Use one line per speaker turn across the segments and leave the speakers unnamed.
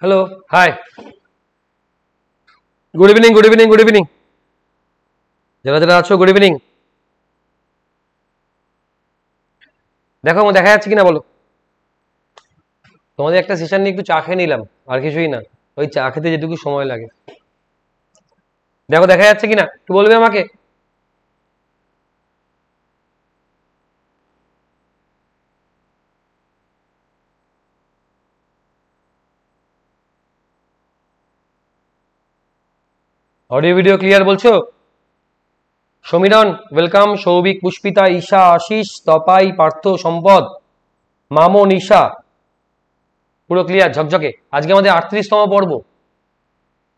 Hello hi good evening good evening good evening যারা যারা আছো গুড ইভিনিং দেখো আমার দেখা যাচ্ছে কিনা বলো তোমাদের একটা সেশন নিয়ে একটু চা খেয়ে নিলাম আর কিছুই না ওই চা খেতে যেটুকু সময় লাগে দেখো দেখা যাচ্ছে কিনা একটু বলবে আমাকে অডিও ভিডিও ক্লিয়ার বলছো সমীরন ওয়েলকাম সৌভিক পুষ্পিতা ঈশা আশিস তপাই পার্থ সম্পদ মামো নিশা পুরো ক্লিয়ার ঝকঝকে আজকে আমাদের আটত্রিশতম পর্ব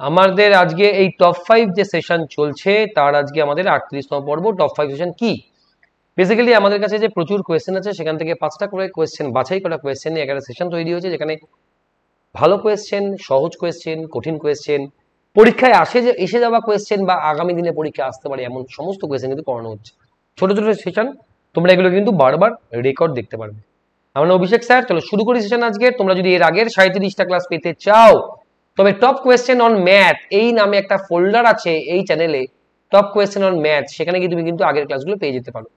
আমাদের আজকে এই টপ ফাইভ যে সেশন চলছে তার আজকে আমাদের আটত্রিশতম পর্ব টপ ফাইভ সেশন কি বেসিক্যালি আমাদের কাছে যে প্রচুর কোয়েশ্চেন আছে সেখান থেকে পাঁচটা করে কোয়েশ্চেন বাছাই করা কোয়েশ্চেন নিয়ে একটা সেশন তৈরি হয়েছে যেখানে ভালো কোয়েশ্চেন সহজ কোয়েশ্চেন কঠিন কোয়েশ্চেন পরীক্ষায় আসে যে এসে যাওয়া কোয়েশ্চেন বা আগামী দিনে পরীক্ষা আসতে পারে এমন সমস্ত কোয়েশ্চেন কিন্তু করানো হচ্ছে ছোট ছোট সেশন তোমরা এগুলো কিন্তু বারবার রেকর্ড দেখতে পারবে আমরা অভিষেক স্যার চলো শুরু করি সেশন আজকে তোমরা যদি এর আগের সাঁত্রিশটা ক্লাস পেতে চাও তবে টপ কোয়েশ্চেন অন ম্যাথ এই নামে একটা ফোল্ডার আছে এই চ্যানেলে টপ কোয়েশ্চেন অন ম্যাথ সেখানে গিয়ে তুমি কিন্তু আগের ক্লাসগুলো পেয়ে যেতে পারো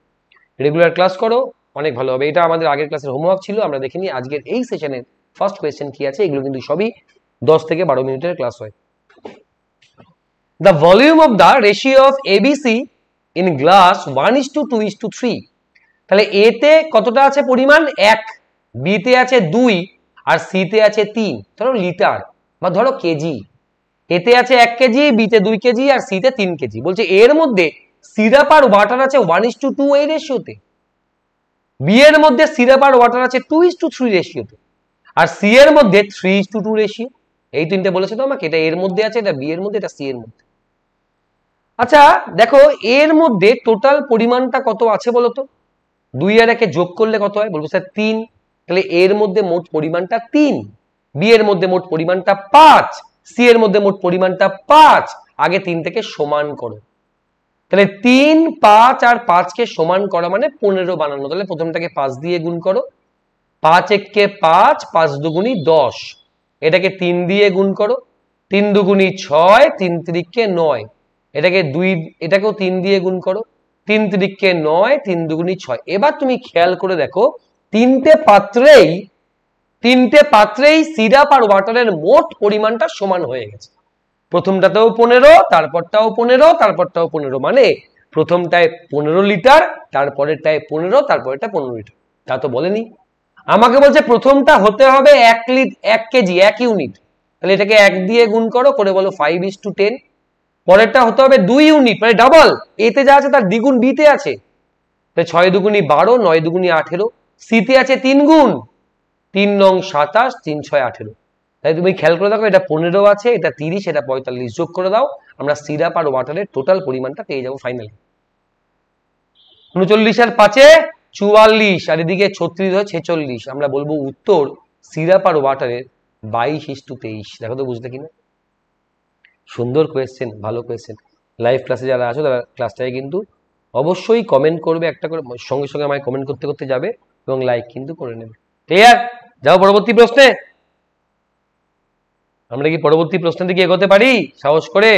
রেগুলার ক্লাস করো অনেক ভালো হবে এটা আমাদের আগের ক্লাসের হোমওয়ার্ক ছিল আমরা দেখিনি আজকের এই সেশনের ফার্স্ট কোয়েশ্চেন কি আছে এগুলো কিন্তু সবই দশ থেকে বারো মিনিটের ক্লাস হয় The volume of the ratio of ABC in glass 1 is to 2 is to 3. তাহলে A তে কতটা আছে পরিমাণ 1, B তে আছে 2 আর C তে আছে 3। ধরো লিটার বা ধরো কেজি। A তে আছে 1 কেজি, B তে 2 কেজি আর C তে 3 কেজি। বলছে এর মধ্যে সিরাপ আর ওয়াটার আছে 1 is to 2 এই রেশিওতে। B এর মধ্যে সিরাপ আর ওয়াটার আছে 2 is to 3 রেশিওতে। আর সি এর মধ্যে থ্রি টু টু রেশিও এই তিনটে বলেছে তো আমাকে এটা এর মধ্যে আছে এটা B এর মধ্যে এটা সি এর মধ্যে আচ্ছা দেখো এর মধ্যে টোটাল পরিমাণটা কত আছে বলতো দুই আর একে যোগ করলে কত হয় বলবো স্যার তিন তাহলে এর মধ্যে মোট পরিমাণটা তিন বি এর মধ্যে মোট পরিমাণটা পাঁচ সি এর মধ্যে মোট পরিমাণটা পাঁচ আগে তিন থেকে সমান করো তাহলে তিন পাঁচ আর পাঁচকে সমান করা মানে পনেরো বানানো তাহলে প্রথমটাকে পাঁচ দিয়ে গুণ করো পাঁচ এককে পাঁচ পাঁচ দুগুণি দশ এটাকে তিন দিয়ে গুণ করো তিন দুগুণি ছয় তিন তিরিককে নয় এটাকে দুই এটাকেও তিন দিয়ে গুণ করো তিন ত্রিককে নয় তিন দুগুণি ছয় এবার তুমি খেয়াল করে দেখো তিনটে পাত্রেই তিনটে পাত্রেই সিরাপ আর ওয়াটারের মোট পরিমাণটা সমান হয়ে গেছে প্রথমটাতেও পনেরো তারপরটাও পনেরো তারপরটাও পনেরো মানে প্রথমটায় পনেরো লিটার তারপরেরটায় পনেরো তারপরেরটা পনেরো লিটার তা তো বলেনি আমাকে বলছে প্রথমটা হতে হবে এক লিট এক কেজি এক ইউনিট তাহলে এটাকে এক দিয়ে গুণ করো করে বলো ফাইভ ইস টু টেন পরেরটা হতে হবে দুই ইউনিট মানে ডাবল এতে যা আছে তার দ্বিগুণ বিতে আছে তাই ছয় দুগুণি বারো নয় দুগুণি আঠেরো সিতে আছে তিন গুণ তিন নং সাতাশ তিন ছয় আঠেরো তাই তুমি খেয়াল করে দেখো এটা পনেরো আছে এটা তিরিশ এটা পঁয়তাল্লিশ যোগ করে দাও আমরা সিরাপ আর ওয়াটারের টোটাল পরিমাণটা পেয়ে যাবো ফাইনালি উনচল্লিশ আর পাঁচে চুয়াল্লিশ আর এদিকে ছত্রিশ হয় ছেচল্লিশ আমরা বলবো উত্তর সিরাপ আর ওয়াটারের বাইশ ইস টু তেইশ দেখো তো বুঝলে কিনা সুন্দর কোয়েশ্চেন ভালো কোয়েশ্চেন লাইভ ক্লাসে যারা আছো তারা ক্লাসটাকে কিন্তু অবশ্যই কমেন্ট করবে একটা করে সঙ্গে সঙ্গে আমায় কমেন্ট করতে করতে যাবে এবং লাইক কিন্তু করে নেবে ক্লিয়ার যাও পরবর্তী প্রশ্নে আমরা কি পরবর্তী প্রশ্নের দিকে এগোতে পারি সাহস করে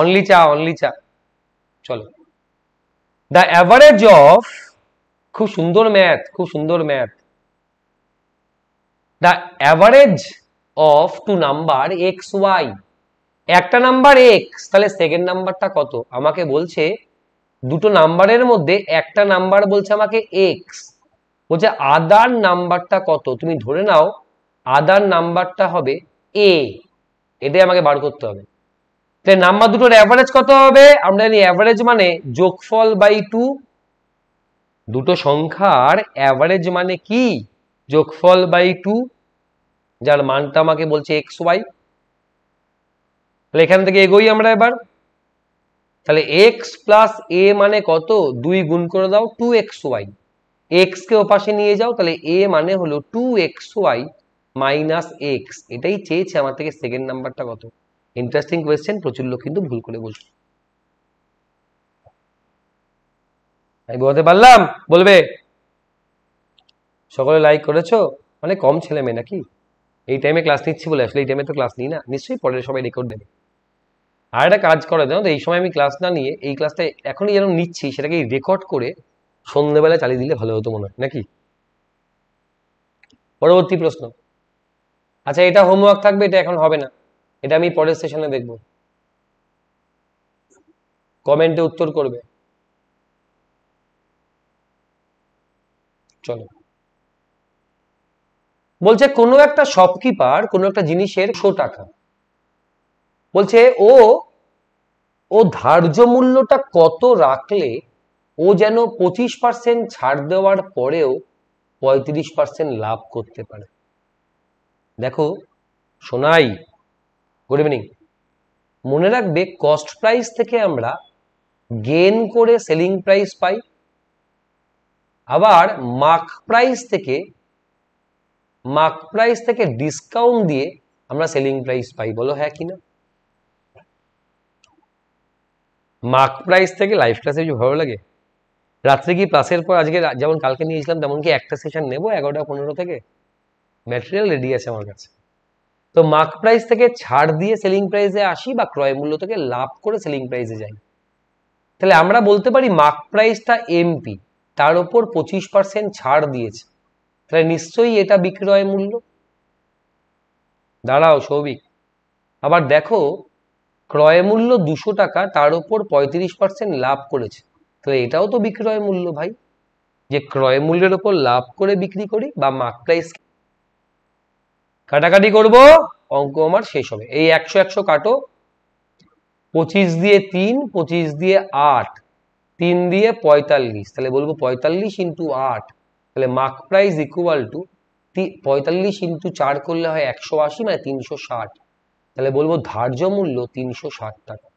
অনলি চা অনলি চা চলো দ্য অ্যাভারেজ অফ খুব সুন্দর ম্যাথ খুব সুন্দর math the average of two number x y একটা নাম্বার এক্স তাহলে সেকেন্ড নাম্বারটা কত আমাকে বলছে দুটো নাম্বারের মধ্যে একটা নাম্বার বলছে আমাকে এক্স বলছে আদার নাম্বারটা কত তুমি ধরে নাও আদার নাম্বারটা হবে এ এটাই আমাকে বার করতে হবে তাহলে নাম্বার দুটোর অ্যাভারেজ কত হবে আমরা জানি অ্যাভারেজ মানে যোগফল বাই টু দুটো সংখ্যার অ্যাভারেজ মানে কি যোগফল বাই টু যার মানটা আমাকে বলছে এক্স ওয়াই তাহলে এখান থেকে এগোই আমরা এবার তাহলে এক্স প্লাস এ মানে কত দুই গুণ করে দাও টু এক্স ওয়াই এক্স কে ওপাশে নিয়ে যাও তাহলে এ মানে হলো two x y minus x এটাই চেয়েছে আমার থেকে সেকেন্ড নাম্বারটা কত ইন্টারেস্টিং কোয়েশ্চেন প্রচুর লোক কিন্তু ভুল করে বলছে আমি বোঝাতে পারলাম বলবে সকলে লাইক করেছো মানে কম ছেলে মেয়ে নাকি এই টাইমে ক্লাস নিচ্ছি বলে আসলে এই টাইমে তো ক্লাস নিই না নিশ্চয়ই পরের সবাই রেকর্ড দেবে আর একটা কাজ করে জানো তো এই সময় আমি ক্লাস না নিয়ে এই ক্লাসটা এখনই যেন নিচ্ছি সেটাকে রেকর্ড করে সন্ধ্যেবেলা চালিয়ে দিলে ভালো হতো মনে হয় নাকি পরবর্তী প্রশ্ন আচ্ছা এটা হোমওয়ার্ক থাকবে এটা এখন হবে না এটা আমি পরের সেশনে দেখব কমেন্টে উত্তর করবে চলো বলছে কোনো একটা শপকিপার কোনো একটা জিনিসের শো টাকা বলছে ও ও ধার্য মূল্যটা কত রাখলে ও যেন পঁচিশ পার্সেন্ট ছাড় দেওয়ার পরেও পঁয়ত্রিশ পার্সেন্ট লাভ করতে পারে দেখো সোনাই গুড ইভিনিং মনে রাখবে কস্ট প্রাইস থেকে আমরা গেন করে সেলিং প্রাইস পাই আবার মার্ক প্রাইস থেকে মার্ক প্রাইস থেকে ডিসকাউন্ট দিয়ে আমরা সেলিং প্রাইস পাই বলো হ্যাঁ কিনা মার্ক প্রাইস থেকে লাইভ ক্লাসে কিছু ভালো লাগে রাত্রে কি ক্লাসের পর আজকে যেমন কালকে নিয়েছিলাম তেমন কি একটা সেশন নেবো এগারোটা পনেরো থেকে ম্যাটেরিয়াল রেডি আছে আমার কাছে তো মার্ক প্রাইস থেকে ছাড় দিয়ে সেলিং প্রাইসে আসি বা ক্রয় মূল্য থেকে লাভ করে সেলিং প্রাইসে যাই তাহলে আমরা বলতে পারি মার্ক প্রাইসটা এমপি তার ওপর পঁচিশ পার্সেন্ট ছাড় দিয়েছে তাহলে নিশ্চয়ই এটা বিক্রয় মূল্য দাঁড়াও সৌভিক আবার দেখো ক্রয় মূল্য দুশো টাকা তার উপর পঁয়ত্রিশ পার্সেন্ট লাভ করেছে তো এটাও তো বিক্রয় মূল্য ভাই যে ক্রয় মূল্যের উপর লাভ করে বিক্রি করি বা মার্ক প্রাইস কাটাকাটি করব অঙ্ক আমার শেষ হবে এই একশো একশো কাটো পঁচিশ দিয়ে তিন পঁচিশ দিয়ে আট তিন দিয়ে পঁয়তাল্লিশ তাহলে বলবো পঁয়তাল্লিশ ইন্টু আট তাহলে মার্ক প্রাইস ইকুয়াল টু পঁয়তাল্লিশ ইন্টু চার করলে হয় একশো আশি মানে তিনশো ষাট তাহলে বলবো ধার্য মূল্য তিনশো ষাট টাকা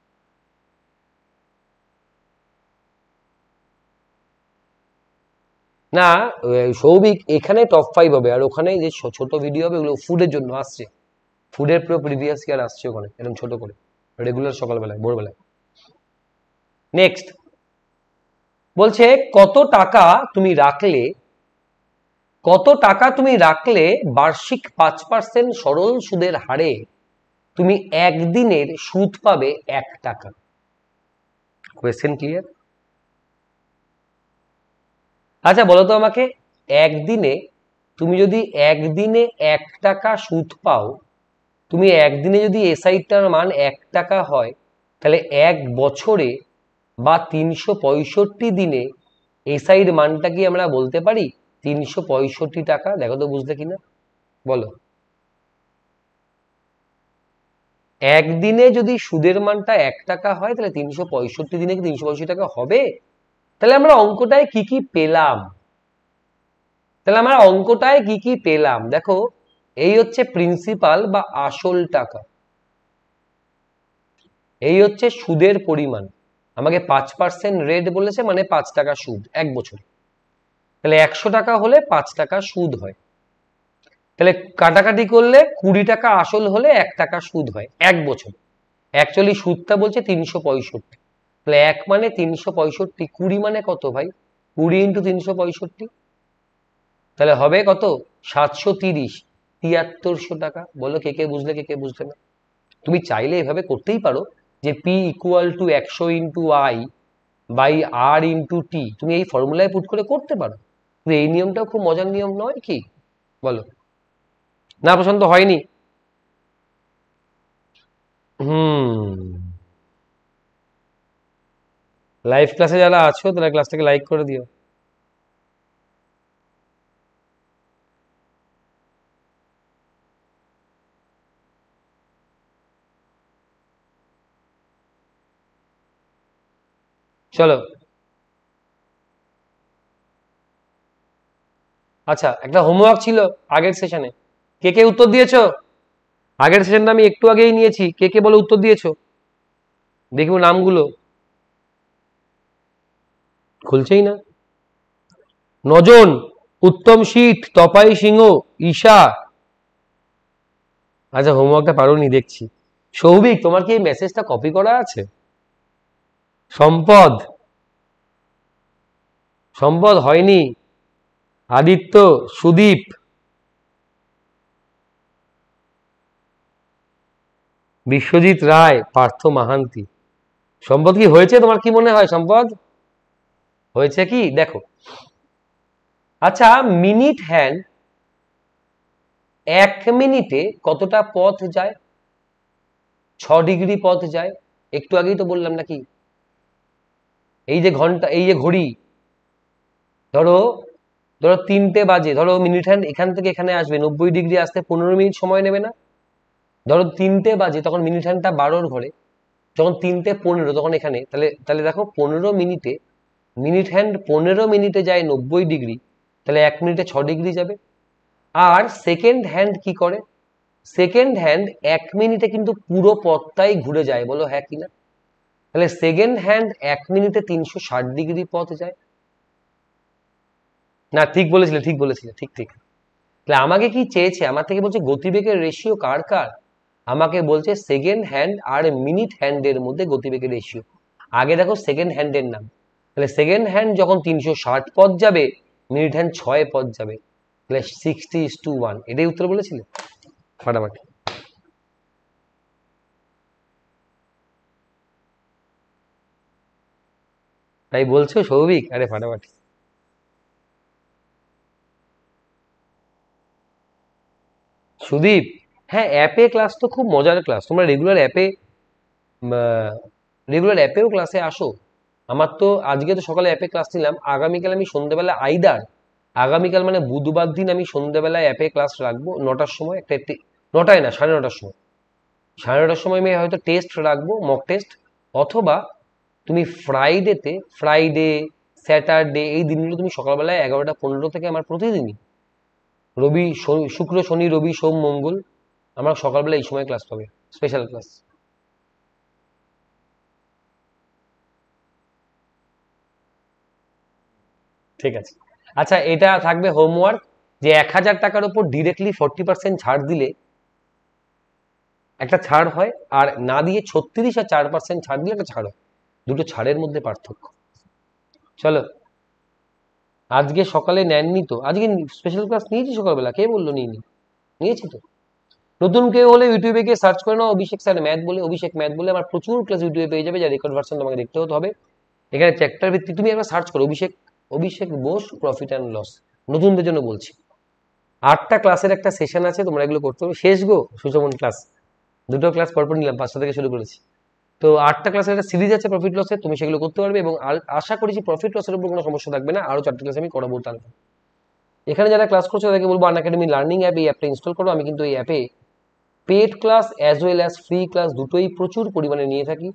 না সৌভিক এখানে টপ ফাইভ হবে আর ওখানে যে ছোট ভিডিও হবে ওগুলো ফুডের জন্য আসছে ফুডের পুরো প্রিভিয়াস ইয়ার আসছে ওখানে এরকম ছোট করে রেগুলার সকালবেলায় ভোরবেলায় নেক্সট বলছে কত টাকা তুমি রাখলে কত টাকা তুমি রাখলে বার্ষিক পাঁচ পার্সেন্ট সরল সুদের হারে তুমি একদিনের সুদ পাবে এক টাকা কোয়েশ্চেন ক্লিয়ার আচ্ছা বলো তো আমাকে একদিনে তুমি যদি একদিনে এক টাকা সুদ পাও তুমি একদিনে যদি এসআইটার মান এক টাকা হয় তাহলে এক বছরে বা তিনশো পঁয়ষট্টি দিনে এসআইর মানটা কি আমরা বলতে পারি তিনশো পঁয়ষট্টি টাকা দেখো তো বুঝলে কিনা বলো একদিনে যদি সুদের মানটা এক টাকা হয় তাহলে তিনশো পঁয়ষট্টি দিনে কি তিনশো পঁয়ষট্টি টাকা হবে তাহলে আমরা অঙ্কটায় কি কি পেলাম তাহলে আমরা অঙ্কটায় কি কি পেলাম দেখো এই হচ্ছে প্রিন্সিপাল বা আসল টাকা এই হচ্ছে সুদের পরিমাণ আমাকে পাঁচ পার্সেন্ট রেট বলেছে মানে পাঁচ টাকা সুদ এক বছর তাহলে একশো টাকা হলে পাঁচ টাকা সুদ হয় তাহলে কাটাকাটি করলে কুড়ি টাকা আসল হলে এক টাকা সুদ হয় এক বছর অ্যাকচুয়ালি সুদটা বলছে তিনশো পঁয়ষট্টি তাহলে এক মানে তিনশো পঁয়ষট্টি কুড়ি মানে কত ভাই কুড়ি ইন্টু তিনশো পঁয়ষট্টি তাহলে হবে কত সাতশো তিরিশ তিয়াত্তরশো টাকা বলো কে কে বুঝলে কে কে বুঝলে না তুমি চাইলে এভাবে করতেই পারো যে পি ইকুয়াল টু একশো into I by R into T তুমি এই ফর্মুলায় পুট করে করতে পারো এই নিয়মটাও খুব মজার নিয়ম নয় কি বলো না পছন্দ হয়নি হুম লাইভ ক্লাসে যারা আছো তারা ক্লাসটাকে লাইক করে দিও চলো আচ্ছা একটা হোমওয়ার্ক ছিল আগের সেশনে কে কে উত্তর দিয়েছ আগের সেশনটা আমি একটু আগেই নিয়েছি কে কে বলে উত্তর দিয়েছ দেখব নামগুলো খুলছেই না নজন উত্তম শীত তপাই সিংহ ঈশা আচ্ছা হোমওয়ার্কটা পারোনি দেখছি সৌভিক তোমার কি এই মেসেজটা কপি করা আছে সম্পদ সম্পদ হয়নি আদিত্য সুদীপ বিশ্বজিৎ রায় পার্থ মাহান্তি সম্পদ কি হয়েছে তোমার কি মনে হয় সম্পদ হয়েছে কি দেখো আচ্ছা মিনিট হ্যান্ড এক মিনিটে কতটা পথ যায় ছ ডিগ্রি পথ যায় একটু আগেই তো বললাম নাকি এই যে ঘন্টা এই যে ঘড়ি ধরো ধরো তিনটে বাজে ধরো মিনিট হ্যান্ড এখান থেকে এখানে আসবে নব্বই ডিগ্রি আসতে পনেরো মিনিট সময় নেবে না ধরো তিনটে বাজে তখন মিনিট হ্যান্ডটা বারোর ঘরে যখন তিনটে পনেরো তখন এখানে তাহলে তাহলে দেখো পনেরো মিনিটে মিনিট হ্যান্ড পনেরো মিনিটে যায় নব্বই ডিগ্রি তাহলে এক মিনিটে ছ ডিগ্রি যাবে আর সেকেন্ড হ্যান্ড কি করে সেকেন্ড হ্যান্ড এক মিনিটে কিন্তু পুরো পথটাই ঘুরে যায় বলো হ্যাঁ কিনা তাহলে সেকেন্ড হ্যান্ড এক মিনিটে তিনশো ষাট ডিগ্রি পথ যায় না ঠিক বলেছিলে ঠিক বলেছিলে ঠিক ঠিক তাহলে আমাকে কি চেয়েছে আমার থেকে বলছে গতিবেগের রেশিও কার কার আমাকে বলছে সেকেন্ড হ্যান্ড আর মিনিট হ্যান্ডের মধ্যে গতিবেগের রেশিও আগে দেখো সেকেন্ড হ্যান্ডের নাম তাহলে সেকেন্ড হ্যান্ড যখন তিনশো ষাট পদ যাবে মিনিট হ্যান্ড ছয় পদ যাবে তাহলে সিক্সটি ইস টু ওয়ান এটাই উত্তর বলেছিলে ফাটাফাটি তাই বলছো সৌভিক আরে ফাটাফাটি সুদীপ হ্যাঁ অ্যাপে ক্লাস তো খুব মজার ক্লাস তোমরা রেগুলার অ্যাপে রেগুলার অ্যাপেও ক্লাসে আসো আমার তো আজকে তো সকালে অ্যাপে ক্লাস নিলাম আগামীকাল আমি সন্ধ্যেবেলা আইদার আগামীকাল মানে বুধবার দিন আমি সন্ধ্যেবেলায় অ্যাপে ক্লাস রাখবো নটার সময় একটা নটায় না সাড়ে নটার সময় সাড়ে নটার সময় আমি হয়তো টেস্ট রাখবো মক টেস্ট অথবা তুমি ফ্রাইডেতে ফ্রাইডে স্যাটারডে এই দিনগুলো তুমি সকালবেলায় এগারোটা পনেরো থেকে আমার প্রতিদিনই রবি শুক্র শনি রবি সোম মঙ্গল আমরা সকালবেলা এই সময় ক্লাস পাবে স্পেশাল ক্লাস ঠিক আছে আচ্ছা এটা থাকবে হোমওয়ার্ক যে এক হাজার টাকার উপর ডিরেক্টলি ফর্টি পার্সেন্ট ছাড় দিলে একটা ছাড় হয় আর না দিয়ে ছত্রিশ আর চার পার্সেন্ট ছাড় দিয়ে একটা ছাড় হয় দুটো ছাড়ের মধ্যে পার্থক্য চলো আজকে সকালে নেননি তো আজকে স্পেশাল ক্লাস নিয়েছি সকালবেলা কে বললো নিয়ে নিয়েছি তো নতুন কেউ হলে ইউটিউবে গিয়ে সার্চ করে নাও অভিষেক স্যার ম্যাথ বলে অভিষেক ম্যাথ বলে আমার প্রচুর ক্লাস ইউটিউবে পেয়ে যাবে যা রেকর্ড ভার্সন তোমাকে দেখতে হতে হবে এখানে চ্যাপ্টার ভিত্তিক তুমি একবার সার্চ করো Abhishek Abhishek Bose profit and loss নতুনদের জন্য বলছি আটটা ক্লাসের একটা সেশন আছে তোমরা এগুলো করতে হবে শেষ গো সুশমন ক্লাস দুটো ক্লাস পরপর নিলাম পাঁচটা থেকে শুরু করেছি তো আটটা ক্লাসের একটা সিরিজ আছে প্রফিট লসে তুমি সেগুলো করতে পারবে এবং আশা করেছি প্রফিট লসের উপর কোনো সমস্যা থাকবে না আরও চারটে ক্লাস আমি করাবো তাহলে এখানে যারা ক্লাস করছো তাদেরকে বলবো আন একাডেমি লার্নিং অ্যাপ এই অ্যাপটা ইনস্টল করো আমি কিন্তু এই অ্যাপে paid class as well as free class দুটোই প্রচুর পরিমাণে নিয়ে থাকি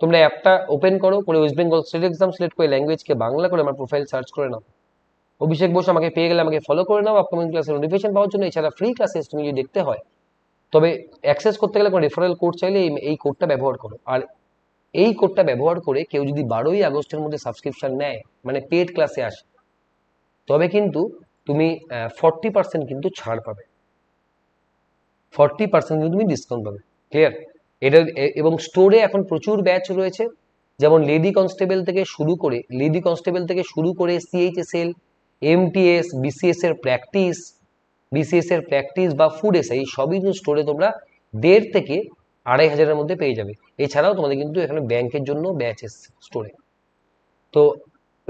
তোমরা অ্যাপটা ওপেন করো করে West Bengal state exam select করে ল্যাঙ্গুয়েজকে বাংলা করে আমার প্রোফাইল সার্চ করে নাও অভিষেক বোস আমাকে পেয়ে গেলে আমাকে ফলো করে নাও আপকামিং ক্লাসের নোটিফিকেশন পাওয়ার জন্য এছাড়া ফ্রি ক্লাসেস তুমি যদি দেখতে হয় তবে অ্যাক্সেস করতে গেলে কোনো রেফারেল কোড চাইলে এই কোডটা ব্যবহার করো আর এই কোডটা ব্যবহার করে কেউ যদি বারোই আগস্টের মধ্যে সাবস্ক্রিপশন নেয় মানে পেড ক্লাসে আসে তবে কিন্তু তুমি ফর্টি পার্সেন্ট কিন্তু ছাড় পাবে ফর্টি পার্সেন্ট কিন্তু তুমি ডিসকাউন্ট পাবে ক্লিয়ার এটা এবং স্টোরে এখন প্রচুর ব্যাচ রয়েছে যেমন লেডি কনস্টেবল থেকে শুরু করে লেডি কনস্টেবল থেকে শুরু করে সিএইচএসএল এমটিএস বিসিএস এর প্র্যাকটিস বিসিএস এর প্র্যাকটিস বা ফুড এসে এই সবই কিন্তু স্টোরে তোমরা দেড় থেকে আড়াই হাজারের মধ্যে পেয়ে যাবে এছাড়াও তোমাদের কিন্তু এখানে ব্যাংকের জন্য ব্যাচ এসছে স্টোরে তো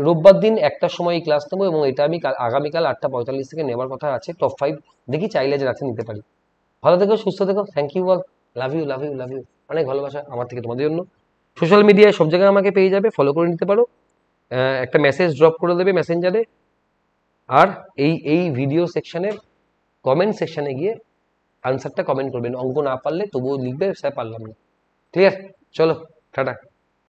রোববার দিন একটার সময় ক্লাস নেবো এবং এটা আমি আগামীকাল আটটা পঁয়তাল্লিশ থেকে নেওয়ার কথা আছে টপ ফাইভ দেখি চাইলে যে রাতে নিতে পারি ভালো থেকো সুস্থ থেকো thank you all love you love you love you অনেক ভালোবাসা আমার থেকে তোমাদের জন্য সোশ্যাল মিডিয়ায় সব জায়গায় আমাকে পেয়ে যাবে ফলো করে নিতে পারো একটা মেসেজ ড্রপ করে দেবে মেসেঞ্জারে আর এই এই ভিডিও সেকশানে কমেন্ট সেকশানে গিয়ে আনসারটা কমেন্ট করবেন অঙ্ক না পারলে তবুও লিখবে স্যার পারলাম না ক্লিয়ার চলো টাটা